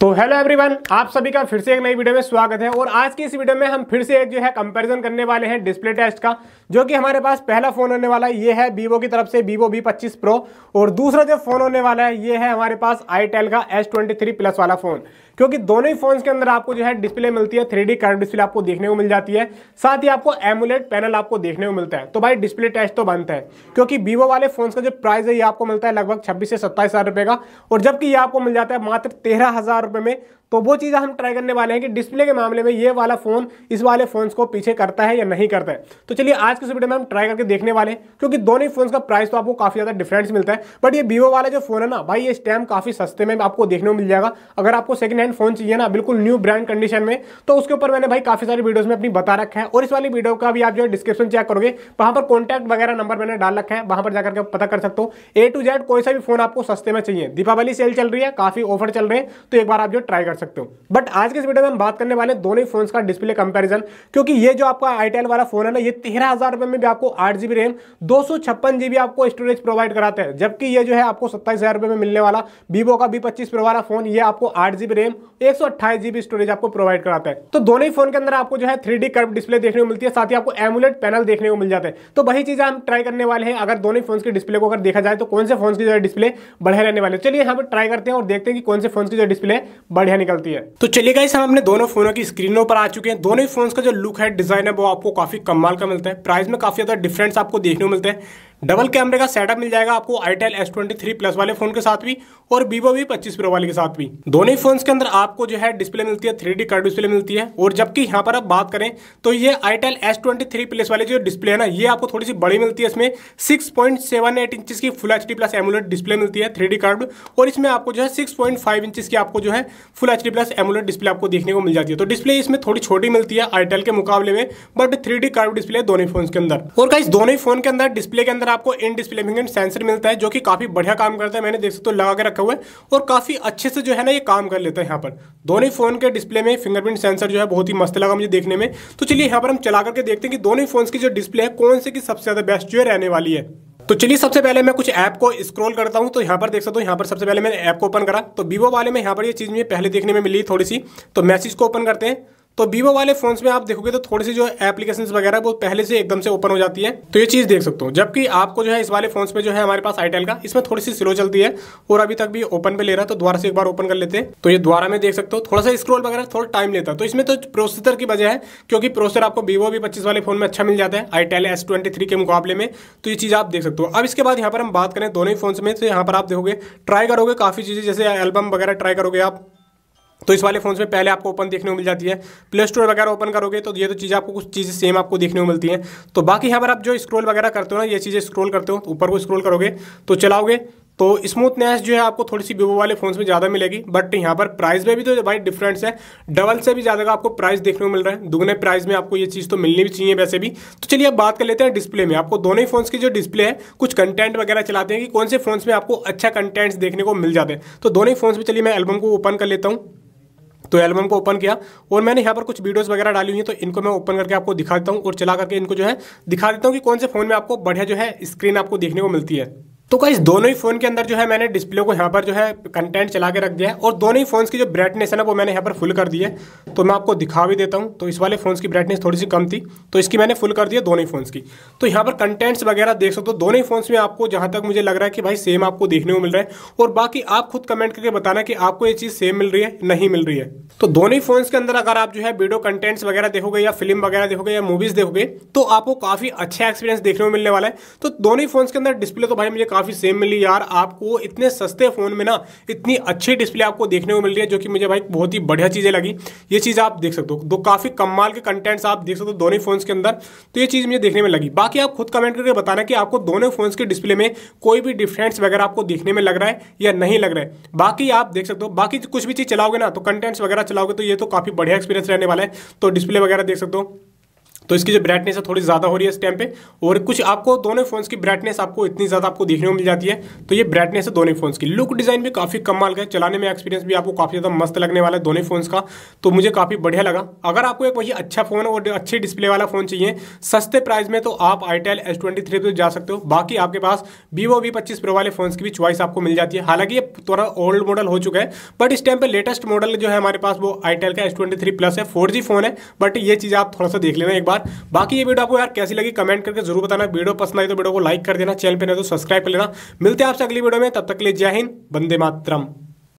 तो hello everyone आप सभी का फिर से एक नई वीडियो में स्वागत है और आज की इस वीडियो में हम फिर से एक जो है कंपैरिजन करने वाले हैं डिस्प्ले टेस्ट का जो कि हमारे पास पहला फ़ोन होने वाला है ये है वीवो की तरफ से वीवो वी पच्चीस प्रो और दूसरा जो फ़ोन होने वाला है ये है हमारे पास आईटेल का एस ट्वेंटी प्लस वाला फ़ोन क्योंकि दोनों ही फोन के अंदर आपको जो है डिस्प्ले मिलती है थ्री डी डिस्प्ले आपको देखने को मिल जाती है साथ ही आपको एमुलेट पैनल आपको देखने को मिलता है तो भाई डिस्प्ले टेस्ट तो बनता है क्योंकि वीवो वाले फोन का जो प्राइस है ये आपको मिलता है लगभग छब्बीस से सत्ताईस हज़ार का और जबकि ये आपको मिल जाता है मात्र तेरह हज़ार संदर्भ में तो वो चीज़ हम ट्राई करने वाले हैं कि डिस्प्ले के मामले में ये वाला फ़ोन इस वाले फ़ोन को पीछे करता है या नहीं करता है तो चलिए आज इस वीडियो में हम ट्राई करके देखने वाले हैं क्योंकि दोनों ही फ़ोन का प्राइस तो आपको काफ़ी ज़्यादा डिफरेंस मिलता है बट ये वीवो वाला जो फ़ोन है ना भाई ये इस टाइम काफ़ी सस्ते में आपको देखने को मिल जाएगा अगर आपको सेकंड हैंड फ़ोन चाहिए ना बिल्कुल न्यू ब्रांड कंडीशन में तो उसके ऊपर मैंने भाई काफ़ी सारी वीडियोज़ में अपनी बता रखा है और इस वाली वीडियो का भी आप जो है डिस्क्रिप्शन चेक करोगे वहाँ पर कॉन्टैक्ट वगैरह नंबर मैंने डाल रखा है वहाँ पर जाकर के पता कर सकते हो ए टू जेड कोई सा भी फ़ोन आपको सस्ते में चाहिए दीपावली सेल चल रही है काफ़ी ऑफर चल रहे हैं तो एक बार आप जो ट्राई कर सकते हो बट आज के इस वीडियो में हम बात करने वाले दोनों ही फोन का डिस्प्ले कंपेरिजन क्योंकि ये जो आपका आईटेल वाला फोन है ना ये तेरह हजार रुपए में भी आपको आठ जीबी रैम दो सौ छप्पन जीबी आपको स्टोरेज प्रोवाइड कराते हैं जबकि ये जो है आपको सत्ताईस हजार रुपए में मिलने वाला वीवो का बी पच्चीस प्रो वाला फोन ये आपको आठ जीबी रैम एक सौ अट्ठाईस जीबी स्टोरेज आपको प्रोवाइड कराता है तो दोनों ही फोन के अंदर आपको जो है थ्री डी कर्व डिस्प्ले देखने को मिलती है साथ ही आपको एमुलेट पैनल देखने को मिल जाता है तो वही चीज़ हम ट्राई करने वाले हैं अगर दोनों फोन के डिस्प्ले को अगर देखा जाए तो कौन से फोन की जो है डिस्प्ले बढ़िया रहने वाले चलिए यहाँ पर ट्राई करते हैं और देखते हैं कि कौन से फोन की जो डिस्प्ले बढ़िया निकलती है तो चलिए गाइस हम अपने दोनों फोनों की स्क्रीनों पर आ चुके हैं दोनों ही फोन का जो लुक है डिजाइन है वो आपको काफी कमाल का मिलता है प्राइस में काफी ज्यादा डिफरेंस आपको देखने को मिलता है डबल कैमरे का सेटअप मिल जाएगा आपको itel S twenty three plus वाले फोन के साथ भी और वीवो वी पच्चीस प्रो वाले के साथ भी दोनों ही फोन के अंदर आपको जो है डिस्प्ले मिलती है थ्री डी कार्ड डिस्प्ले मिलती है और जबकि यहाँ पर आप बात करें तो ये itel S twenty three plus वाले जो डिस्प्ले है ना ये आपको थोड़ी सी बड़ी मिलती है इसमें six point seven eight inch की full H D plus AMOLED display मिलती है थ्री डी कार्ड और इसमें आपको जो है सिक्स पॉइंट फाइव इंच की आपको जो है full H D plus AMOLED display आपको देखने को मिल जाती है तो डिस्प्ले इसमें थोड़ी छोटी मिलती है आईटेल के मुकाबले में but three D curved display दोनों फोन के अंदर और कई दोनों ही फोन के अंदर डिस्प्ले के अंदर अंदर आपको इन डिस्प्ले फिंगरप्रिंट सेंसर मिलता है जो कि काफ़ी बढ़िया काम करता है मैंने देख सकते तो लगा के रखा हुआ है और काफ़ी अच्छे से जो है ना ये काम कर लेता है यहाँ पर दोनों ही फ़ोन के डिस्प्ले में फिंगरप्रिंट सेंसर जो है बहुत ही मस्त लगा मुझे देखने में तो चलिए यहाँ पर हम चला करके देखते हैं कि दोनों ही फोन की जो डिस्प्ले है कौन से की सबसे ज़्यादा बेस्ट जो है रहने वाली है तो चलिए सबसे पहले मैं कुछ ऐप को स्क्रॉल करता हूँ तो यहाँ पर देख सकता हूँ यहाँ पर सबसे पहले मैंने ऐप को ओपन करा तो वीवो वाले में यहाँ पर ये चीज़ मुझे पहले देखने में मिली थोड़ी सी तो मैसेज को ओपन करते हैं तो वीवो वाले फोन में आप देखोगे तो थोड़ी सी जो एप्लीकेशन वगैरह वो पहले से एकदम से ओपन हो जाती है तो ये चीज़ देख सकते हो जबकि आपको जो है इस वाले फोन में जो है हमारे पास आईटेल का इसमें थोड़ी सी स्लो चलती है और अभी तक भी ओपन पे ले रहा है तो दोबारा से एक बार ओपन कर लेते हैं तो ये द्वारा में देख सकते हो थोड़ा सा स्क्रोल वगैरह थोड़ा टाइम लेता है तो इसमें तो प्रोसेसर की वजह है क्योंकि प्रोसेसर आपको वीवो भी पच्चीस वाले फोन में अच्छा मिल जाता है आईटेल एस के मुकाबले में तो ये चीज़ आप देख सकते हो अब इसके बाद यहाँ पर हम बात करें दोनों ही फोन में तो यहाँ पर आप देखोगे ट्राई करोगे काफ़ी चीज़ें जैसे एल्बम वगैरह ट्राई करोगे आप तो इस वाले फोन्स में पहले आपको ओपन देखने को मिल जाती है प्ले स्टोर वगैरह ओपन करोगे तो ये तो चीज़ें आपको कुछ चीज़ें सेम आपको देखने को मिलती हैं तो बाकी यहाँ पर आप जो स्क्रॉल वगैरह करते हो ना ये चीज़ें स्क्रॉल करते हो ऊपर को स्क्रॉल करोगे तो चलाओगे तो स्मूथनेस जो है आपको थोड़ी सी वीवो वाले फोन्स में ज़्यादा मिलेगी बट यहाँ पर प्राइस में भी तो भाई डिफरेंस है डबल से भी ज़्यादा का आपको प्राइस देखने को मिल रहा है दुगने प्राइस में आपको ये चीज़ तो मिलनी भी चाहिए वैसे भी तो चलिए अब बात कर लेते हैं डिस्प्ले में आपको दोनों ही फोन्स की जो डिस्प्ले है कुछ कंटेंट वगैरह चलाते हैं कि कौन से फोन्स में आपको अच्छा कंटेंट्स देखने को मिल जाते हैं तो दोनों ही फोन्स में चलिए मैं एल्बम को ओपन कर लेता हूँ तो एल्बम को ओपन किया और मैंने यहाँ पर कुछ वीडियोस वगैरह डाली हुई हैं तो इनको मैं ओपन करके आपको दिखा देता हूँ और चला करके इनको जो है दिखा देता हूँ कि कौन से फ़ोन में आपको बढ़िया जो है स्क्रीन आपको देखने को मिलती है तो गाइज दोनों ही फोन के अंदर जो है मैंने डिस्प्ले को यहाँ पर जो है कंटेंट चला के रख दिया है और दोनों ही फोन्स की जो ब्राइटनेस है ना वो मैंने यहाँ पर फुल कर दी है तो मैं आपको दिखा भी देता हूँ तो इस वाले फोन्स की ब्राइटनेस थोड़ी सी कम थी तो इसकी मैंने फुल कर दी है दोनों ही फोन्स की तो यहाँ पर कंटेंट्स वगैरह देख सकते हो दोनों ही फोन्स में आपको जहाँ तक मुझे लग रहा है कि भाई सेम आपको देखने को मिल रहा है और बाकी आप खुद कमेंट करके बताना कि आपको ये चीज़ सेम मिल रही है नहीं मिल रही है तो दोनों ही फोन्स के अंदर अगर आप जो है वीडियो कंटेंट्स वगैरह देखोगे या फिल्म वगैरह देखोगे या मूवीज़ देखोगे तो आपको काफ़ी अच्छा एक्सपीरियंस देखने को मिलने वाला है तो दोनों ही फोन्स के अंदर डिस्प्ले तो भाई मुझे काफ़ी मिली यार आपको इतने सस्ते फ़ोन में ना इतनी अच्छी डिस्प्ले आपको देखने को मिल रही है जो कि मुझे भाई बहुत ही बढ़िया चीज़ें लगी ये चीज़ आप देख सकते हो दो काफ़ी कमाल के कंटेंट्स आप देख सकते हो दोनों फोन के अंदर तो ये चीज़ मुझे देखने में लगी बाकी आप खुद कमेंट करके बताना कि आपको दोनों फोन के डिस्प्ले में कोई भी डिफरेंस वगैरह आपको देखने में लग रहा है या नहीं लग रहा है बाकी आप देख सकते हो बाकी कुछ भी चीज़ चलाओगे ना तो कंटेंट्स वगैरह चलाओगे तो ये तो काफ़ी बढ़िया एक्सपीरियंस रहने वाला है तो डिस्प्ले वगैरह देख सकते हो तो इसकी जो ब्राइटनेस है थोड़ी ज़्यादा हो रही है इस टाइम पे और कुछ आपको दोनों फोन्स की ब्राइटनेस आपको इतनी ज़्यादा आपको देखने को मिल जाती है तो ये ब्राइटनेस है दोनों फोन्स की लुक डिज़ाइन भी काफ़ी कमाल का है चलाने में एक्सपीरियंस भी आपको काफ़ी ज़्यादा मस्त लगने वाला है दोनों फोन्स का तो मुझे काफ़ी बढ़िया लगा अगर आपको एक वही अच्छा फोन और अच्छे डिस्प्ले वाला फोन चाहिए सस्ते प्राइस में तो आप आईटेल एस ट्वेंटी थ्री जा सकते हो बाकी आपके पास वीवो वी पच्चीस प्रो वाले फोन की भी चॉइस आपको मिल जाती है हालांकि ये थोड़ा ओल्ड मॉडल हो चुका है बट इस टाइम पे लेटेस्ट मॉडल जो है हमारे पास वो आईटेल का एस ट्वेंटी थ्री प्लस है फोर जी फोन है बट ये चीज़ आप थोड़ा सा देख लेना एक बार बाकी ये वीडियो आपको यार कैसी लगी कमेंट करके जरूर बताना वीडियो पसंद आई तो वीडियो को लाइक कर देना चैनल पर नहीं तो सब्सक्राइब कर लेना मिलते हैं आपसे अगली वीडियो में तब तक ले जय हिंद बंदे मातरम